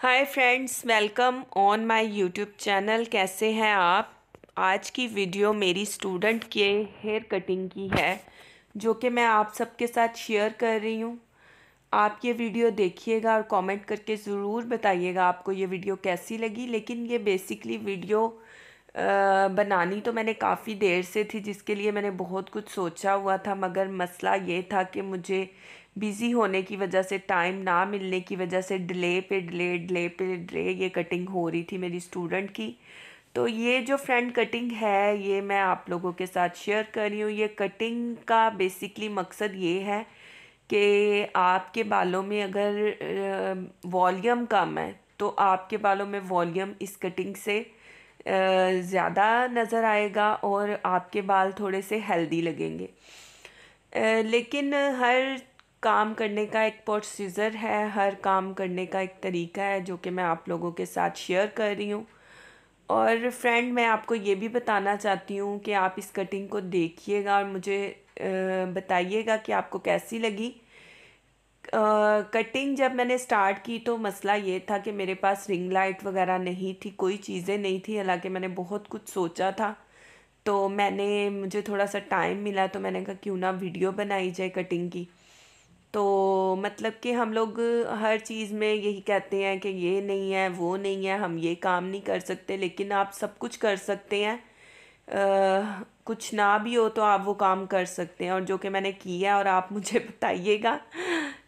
hi friends welcome on my YouTube channel कैसे हैं आप आज की वीडियो मेरी स्टूडेंट के हेयर कटिंग की है जो कि मैं आप सबके साथ शेयर कर रही हूँ आप ये वीडियो देखिएगा और कमेंट करके ज़रूर बताइएगा आपको ये वीडियो कैसी लगी लेकिन ये बेसिकली वीडियो बनानी तो मैंने काफ़ी देर से थी जिसके लिए मैंने बहुत कुछ सोचा हुआ था मगर मसला ये था कि मुझे बिज़ी होने की वजह से टाइम ना मिलने की वजह से डिले पे डिले डिले पे डिले ये कटिंग हो रही थी मेरी स्टूडेंट की तो ये जो फ्रंट कटिंग है ये मैं आप लोगों के साथ शेयर कर रही हूँ ये कटिंग का बेसिकली मकसद ये है कि आपके बालों में अगर वॉल्यूम कम है तो आपके बालों में वॉल्यूम इस कटिंग से ज़्यादा नज़र आएगा और आपके बाल थोड़े से हेल्दी लगेंगे लेकिन हर काम करने का एक प्रोसीज़र है हर काम करने का एक तरीका है जो कि मैं आप लोगों के साथ शेयर कर रही हूँ और फ्रेंड मैं आपको ये भी बताना चाहती हूँ कि आप इस कटिंग को देखिएगा और मुझे बताइएगा कि आपको कैसी लगी कटिंग जब मैंने स्टार्ट की तो मसला ये था कि मेरे पास रिंग लाइट वगैरह नहीं थी कोई चीज़ें नहीं थी हालांकि मैंने बहुत कुछ सोचा था तो मैंने मुझे थोड़ा सा टाइम मिला तो मैंने कहा क्यों ना वीडियो बनाई जाए कटिंग की तो मतलब कि हम लोग हर चीज़ में यही कहते हैं कि ये नहीं है वो नहीं है हम ये काम नहीं कर सकते लेकिन आप सब कुछ कर सकते हैं आ, कुछ ना भी हो तो आप वो काम कर सकते हैं और जो कि मैंने किया है और आप मुझे बताइएगा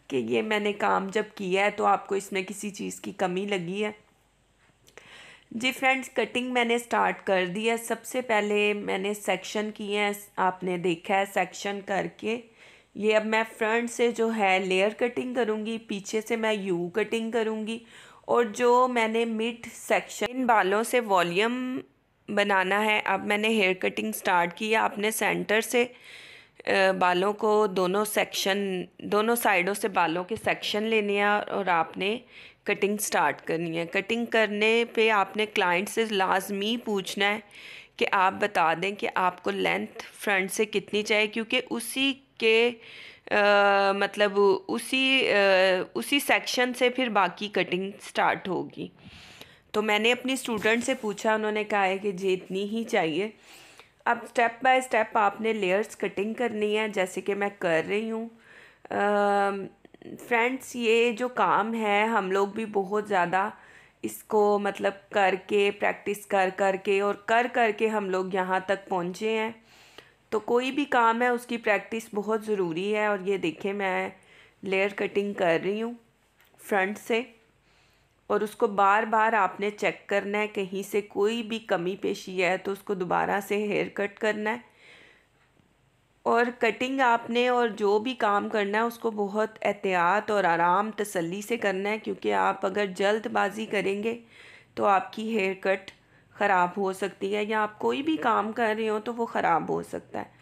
कि ये मैंने काम जब किया है तो आपको इसमें किसी चीज़ की कमी लगी है जी फ्रेंड्स कटिंग मैंने स्टार्ट कर दी है सबसे पहले मैंने सेक्शन किए हैं आपने देखा है सेक्शन करके ये अब मैं फ्रंट से जो है लेयर कटिंग करूँगी पीछे से मैं यू कटिंग करूँगी और जो मैंने मिड सेक्शन इन बालों से वॉल्यूम बनाना है अब मैंने हेयर कटिंग स्टार्ट की आपने सेंटर से बालों को दोनों सेक्शन दोनों साइडों से बालों के सेक्शन लेने हैं और आपने कटिंग स्टार्ट करनी है कटिंग करने पे आपने क्लाइंट से लाजमी पूछना है कि आप बता दें कि आपको लेंथ फ्रंट से कितनी चाहिए क्योंकि उसी के आ, मतलब उसी आ, उसी सेक्शन से फिर बाकी कटिंग स्टार्ट होगी तो मैंने अपनी स्टूडेंट से पूछा उन्होंने कहा है कि जी इतनी ही चाहिए अब स्टेप बाय स्टेप आपने लेयर्स कटिंग करनी है जैसे कि मैं कर रही हूँ फ्रेंड्स ये जो काम है हम लोग भी बहुत ज़्यादा इसको मतलब करके प्रैक्टिस कर कर के और कर कर के हम लोग यहाँ तक पहुँचे हैं तो कोई भी काम है उसकी प्रैक्टिस बहुत ज़रूरी है और ये देखें मैं लेयर कटिंग कर रही हूँ फ्रंट से और उसको बार बार आपने चेक करना है कहीं से कोई भी कमी पेशी है तो उसको दोबारा से हेयर कट करना है और कटिंग आपने और जो भी काम करना है उसको बहुत एहतियात और आराम तसल्ली से करना है क्योंकि आप अगर जल्दबाजी करेंगे तो आपकी हेयर कट ख़राब हो सकती है या आप कोई भी काम कर रहे हो तो वो ख़राब हो सकता है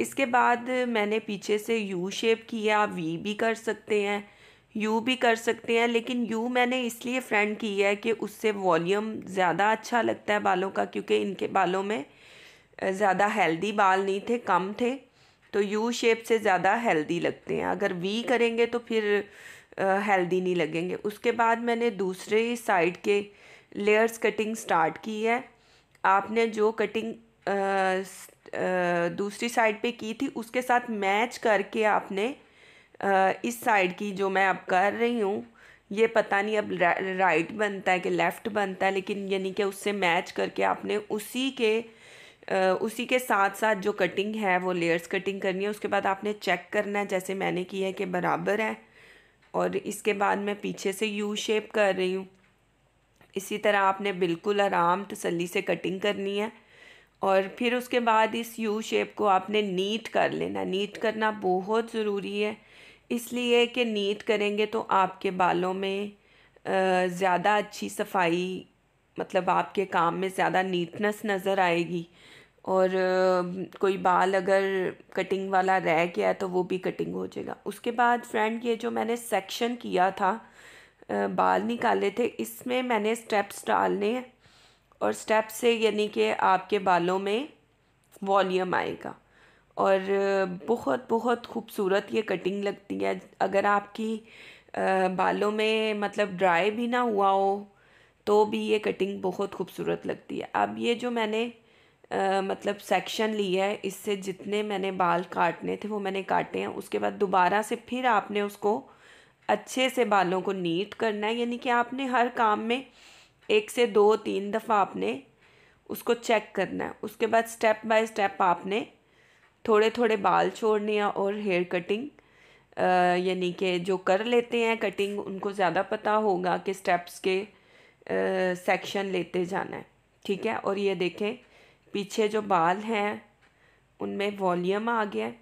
इसके बाद मैंने पीछे से यू शेप की है आप वी भी कर सकते हैं यू भी कर सकते हैं लेकिन यू मैंने इसलिए फ्रेंड की है कि उससे वॉल्यूम ज़्यादा अच्छा लगता है बालों का क्योंकि इनके बालों में ज़्यादा हेल्दी बाल नहीं थे कम थे तो यू शेप से ज़्यादा हेल्दी लगते हैं अगर वी करेंगे तो फिर हेल्दी नहीं लगेंगे उसके बाद मैंने दूसरे साइड के लेयर्स कटिंग स्टार्ट की है आपने जो कटिंग आ, दूसरी साइड पे की थी उसके साथ मैच करके आपने इस साइड की जो मैं अब कर रही हूँ ये पता नहीं अब राइट बनता है कि लेफ़्ट बनता है लेकिन यानी कि उससे मैच करके आपने उसी के उसी के साथ साथ जो कटिंग है वो लेयर्स कटिंग करनी है उसके बाद आपने चेक करना है जैसे मैंने की है कि बराबर है और इसके बाद मैं पीछे से यू शेप कर रही हूँ इसी तरह आपने बिल्कुल आराम तसली से कटिंग करनी है और फिर उसके बाद इस यू शेप को आपने नीट कर लेना नीट करना बहुत ज़रूरी है इसलिए कि नीट करेंगे तो आपके बालों में ज़्यादा अच्छी सफाई मतलब आपके काम में ज़्यादा नीटनेस नज़र आएगी और कोई बाल अगर कटिंग वाला रह गया तो वो भी कटिंग हो जाएगा उसके बाद फ्रेंड ये जो मैंने सेक्शन किया था बाल निकाले थे इसमें मैंने स्टेप्स डालने हैं और स्टेप से यानी कि आपके बालों में वॉल्यूम आएगा और बहुत बहुत खूबसूरत ये कटिंग लगती है अगर आपकी बालों में मतलब ड्राई भी ना हुआ हो तो भी ये कटिंग बहुत खूबसूरत लगती है अब ये जो मैंने आ, मतलब सेक्शन लिया है इससे जितने मैंने बाल काटने थे वो मैंने काटे हैं उसके बाद दोबारा से फिर आपने उसको अच्छे से बालों को नीट करना है यानी कि आपने हर काम में एक से दो तीन दफ़ा आपने उसको चेक करना है उसके बाद स्टेप बाय स्टेप आपने थोड़े थोड़े बाल छोड़ने हैं और हेयर कटिंग यानी कि जो कर लेते हैं कटिंग उनको ज़्यादा पता होगा कि स्टेप्स के सेक्शन लेते जाना है ठीक है और ये देखें पीछे जो बाल हैं उनमें वॉल्यूम आ गया है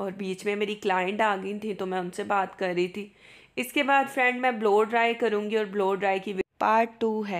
और बीच में मेरी क्लाइंट आ गई थी तो मैं उनसे बात कर रही थी इसके बाद फ्रेंड मैं ब्लो ड्राई करूँगी और ब्लो ड्राई की पार्ट टू है